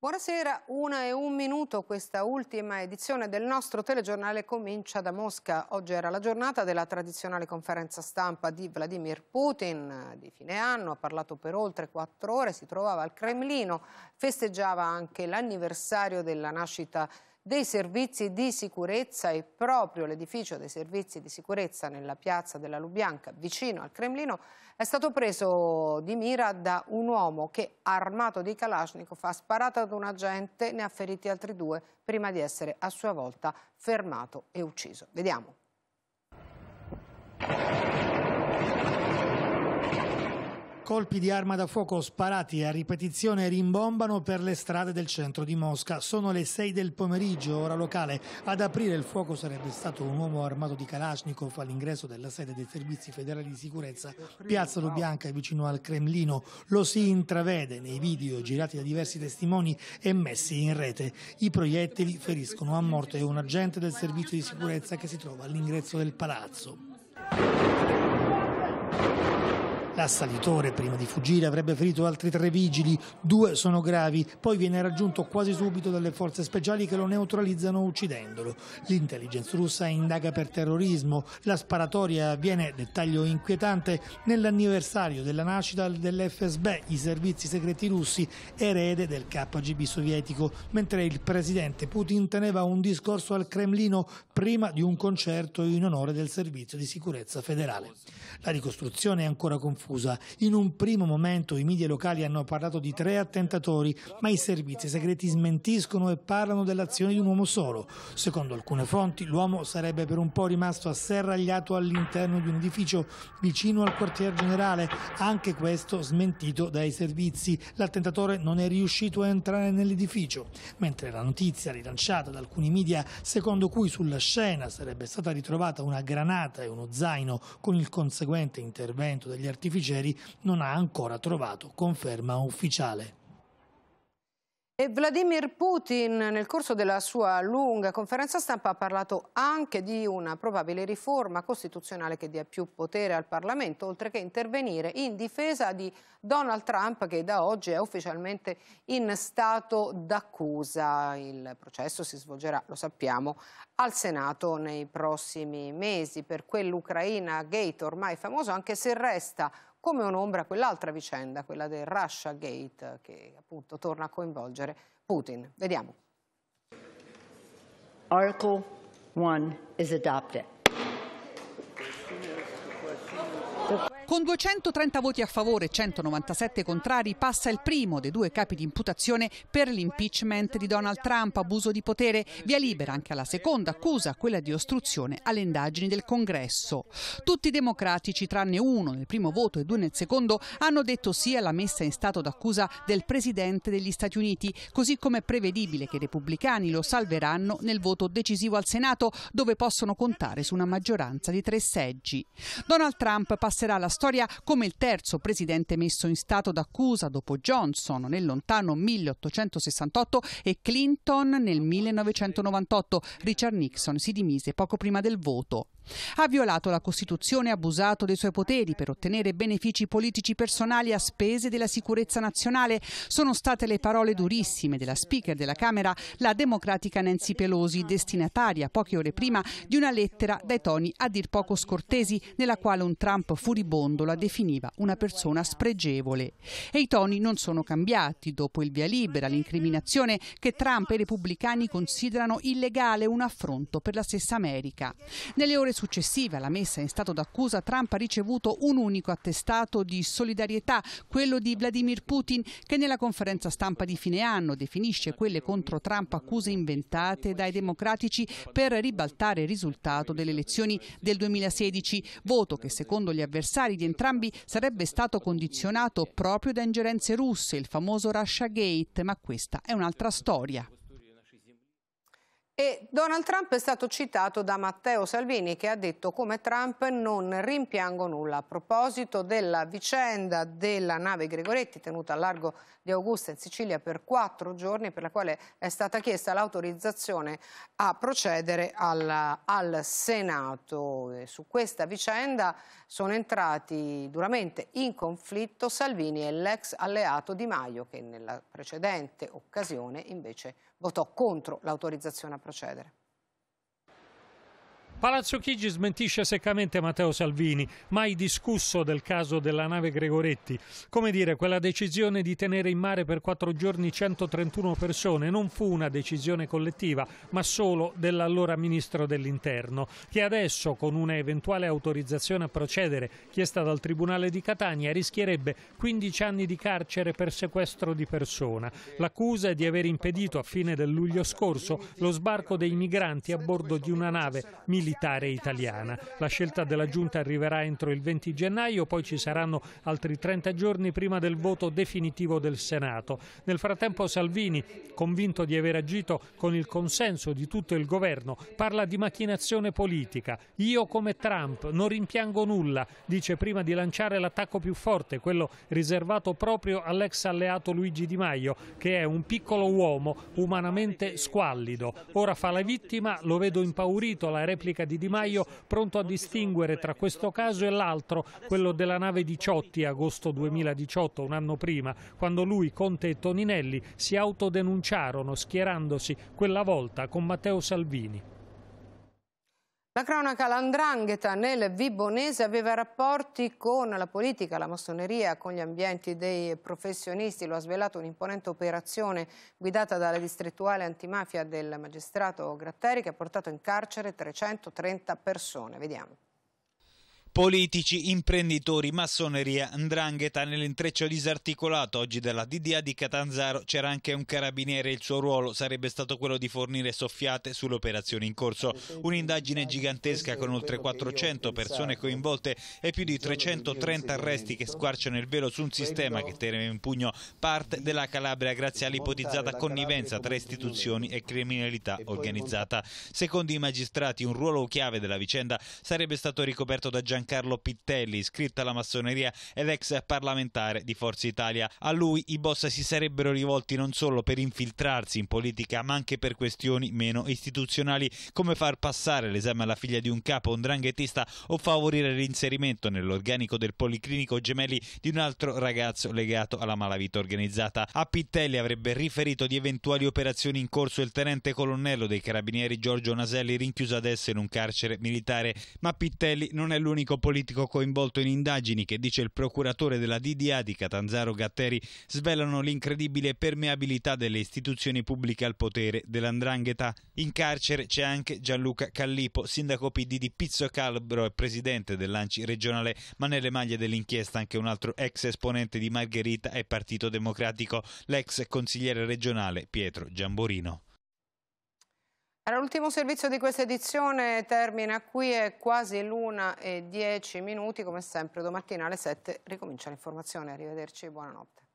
Buonasera, una e un minuto, questa ultima edizione del nostro telegiornale comincia da Mosca. Oggi era la giornata della tradizionale conferenza stampa di Vladimir Putin di fine anno, ha parlato per oltre quattro ore, si trovava al Cremlino, festeggiava anche l'anniversario della nascita di dei servizi di sicurezza e proprio l'edificio dei servizi di sicurezza nella piazza della Lubianca vicino al Cremlino è stato preso di mira da un uomo che armato di Kalashnikov ha sparato ad un agente, ne ha feriti altri due prima di essere a sua volta fermato e ucciso. Vediamo. Colpi di arma da fuoco sparati a ripetizione rimbombano per le strade del centro di Mosca. Sono le 6 del pomeriggio, ora locale. Ad aprire il fuoco sarebbe stato un uomo armato di Kalashnikov all'ingresso della sede dei servizi federali di sicurezza, Piazza Lubianca, vicino al Cremlino. Lo si intravede nei video girati da diversi testimoni e messi in rete. I proiettili feriscono a morte un agente del servizio di sicurezza che si trova all'ingresso del palazzo. L'assalitore, prima di fuggire, avrebbe ferito altri tre vigili, due sono gravi, poi viene raggiunto quasi subito dalle forze speciali che lo neutralizzano uccidendolo. L'intelligence russa indaga per terrorismo, la sparatoria avviene, dettaglio inquietante, nell'anniversario della nascita dell'FSB, i servizi segreti russi, erede del KGB sovietico, mentre il presidente Putin teneva un discorso al Cremlino prima di un concerto in onore del servizio di sicurezza federale. La ricostruzione è ancora confusa diffusa. In un primo momento i media locali hanno parlato di tre attentatori, ma i servizi segreti smentiscono e parlano dell'azione di un uomo solo. Secondo alcune fonti, l'uomo sarebbe per un po' rimasto asserragliato all'interno di un edificio vicino al quartier generale, anche questo smentito dai servizi. L'attentatore non è riuscito a entrare nell'edificio, mentre la notizia rilanciata da alcuni media, secondo cui sulla scena sarebbe stata ritrovata una granata e uno zaino con il conseguente intervento degli artificiali, Pontificeri non ha ancora trovato conferma ufficiale. E Vladimir Putin nel corso della sua lunga conferenza stampa ha parlato anche di una probabile riforma costituzionale che dia più potere al Parlamento, oltre che intervenire in difesa di Donald Trump che da oggi è ufficialmente in stato d'accusa. Il processo si svolgerà, lo sappiamo, al Senato nei prossimi mesi. Per quell'Ucraina Gate ormai famoso, anche se resta come un'ombra quell'altra vicenda, quella del Russia Gate, che appunto torna a coinvolgere Putin. Vediamo. Article 1 is adopted. Con 230 voti a favore e 197 contrari passa il primo dei due capi di imputazione per l'impeachment di Donald Trump, abuso di potere, via libera anche alla seconda accusa, quella di ostruzione alle indagini del Congresso. Tutti i democratici, tranne uno nel primo voto e due nel secondo, hanno detto sì alla messa in stato d'accusa del Presidente degli Stati Uniti, così come è prevedibile che i repubblicani lo salveranno nel voto decisivo al Senato, dove possono contare su una maggioranza di tre seggi. Donald Trump passerà la storia storia come il terzo presidente messo in stato d'accusa dopo Johnson nel lontano 1868 e Clinton nel 1998. Richard Nixon si dimise poco prima del voto. Ha violato la Costituzione e abusato dei suoi poteri per ottenere benefici politici personali a spese della sicurezza nazionale. Sono state le parole durissime della Speaker della Camera, la democratica Nancy Pelosi, destinataria poche ore prima di una lettera dai toni a dir poco scortesi, nella quale un Trump furibondo la definiva una persona spregevole. E i toni non sono cambiati dopo il via libera, l'incriminazione che Trump e i repubblicani considerano illegale, un affronto per la stessa America. Nelle ore successiva alla messa in stato d'accusa, Trump ha ricevuto un unico attestato di solidarietà, quello di Vladimir Putin, che nella conferenza stampa di fine anno definisce quelle contro Trump accuse inventate dai democratici per ribaltare il risultato delle elezioni del 2016, voto che secondo gli avversari di entrambi sarebbe stato condizionato proprio da ingerenze russe, il famoso Russia Gate, ma questa è un'altra storia. E Donald Trump è stato citato da Matteo Salvini che ha detto come Trump non rimpiango nulla. A proposito della vicenda della nave Gregoretti tenuta a largo di Augusta in Sicilia per quattro giorni per la quale è stata chiesta l'autorizzazione a procedere al, al Senato. E su questa vicenda sono entrati duramente in conflitto Salvini e l'ex alleato Di Maio che nella precedente occasione invece votò contro l'autorizzazione a procedere. Palazzo Chigi smentisce seccamente Matteo Salvini, mai discusso del caso della nave Gregoretti. Come dire, quella decisione di tenere in mare per quattro giorni 131 persone non fu una decisione collettiva, ma solo dell'allora ministro dell'Interno, che adesso, con una eventuale autorizzazione a procedere chiesta dal Tribunale di Catania, rischierebbe 15 anni di carcere per sequestro di persona. L'accusa è di aver impedito a fine del luglio scorso lo sbarco dei migranti a bordo di una nave militare militare italiana. La scelta della Giunta arriverà entro il 20 gennaio, poi ci saranno altri 30 giorni prima del voto definitivo del Senato. Nel frattempo Salvini, convinto di aver agito con il consenso di tutto il governo, parla di macchinazione politica. Io come Trump non rimpiango nulla, dice prima di lanciare l'attacco più forte, quello riservato proprio all'ex alleato Luigi Di Maio, che è un piccolo uomo umanamente squallido. Ora fa la vittima, lo vedo impaurito, la replica Repubblica di Di Maio pronto a distinguere tra questo caso e l'altro, quello della nave Diciotti agosto 2018, un anno prima, quando lui, Conte e Toninelli si autodenunciarono schierandosi quella volta con Matteo Salvini. La cronaca l'andrangheta nel Vibonese aveva rapporti con la politica, la massoneria, con gli ambienti dei professionisti, lo ha svelato un'imponente operazione guidata dalla distrettuale antimafia del magistrato Gratteri che ha portato in carcere 330 persone. Vediamo. Politici, imprenditori, massoneria, ndrangheta nell'intreccio disarticolato oggi della DDA di Catanzaro c'era anche un carabiniere, il suo ruolo sarebbe stato quello di fornire soffiate sulle operazioni in corso. Un'indagine gigantesca con oltre 400 persone coinvolte e più di 330 arresti che squarciano il velo su un sistema che teneva in pugno parte della Calabria grazie all'ipotizzata connivenza tra istituzioni e criminalità organizzata. Secondo i magistrati un ruolo chiave della vicenda sarebbe stato ricoperto da Giancarlo Giancarlo Pittelli, iscritto alla massoneria ed ex parlamentare di Forza Italia. A lui i boss si sarebbero rivolti non solo per infiltrarsi in politica, ma anche per questioni meno istituzionali, come far passare l'esame alla figlia di un capo, un dranghettista, o favorire l'inserimento nell'organico del Policlinico Gemelli di un altro ragazzo legato alla malavita organizzata. A Pittelli avrebbe riferito di eventuali operazioni in corso il tenente colonnello dei carabinieri Giorgio Naselli rinchiuso adesso in un carcere militare, ma Pittelli non è l'unico politico coinvolto in indagini che dice il procuratore della DDA di Catanzaro Gatteri svelano l'incredibile permeabilità delle istituzioni pubbliche al potere dell'andrangheta. In carcere c'è anche Gianluca Callipo, sindaco PD di Pizzo Calabro e presidente dell'Anci regionale, ma nelle maglie dell'inchiesta anche un altro ex esponente di Margherita e Partito Democratico, l'ex consigliere regionale Pietro Giamborino. Allora, l'ultimo servizio di questa edizione termina qui, è quasi l'una e dieci minuti, come sempre domattina alle sette ricomincia l'informazione. Arrivederci e buonanotte.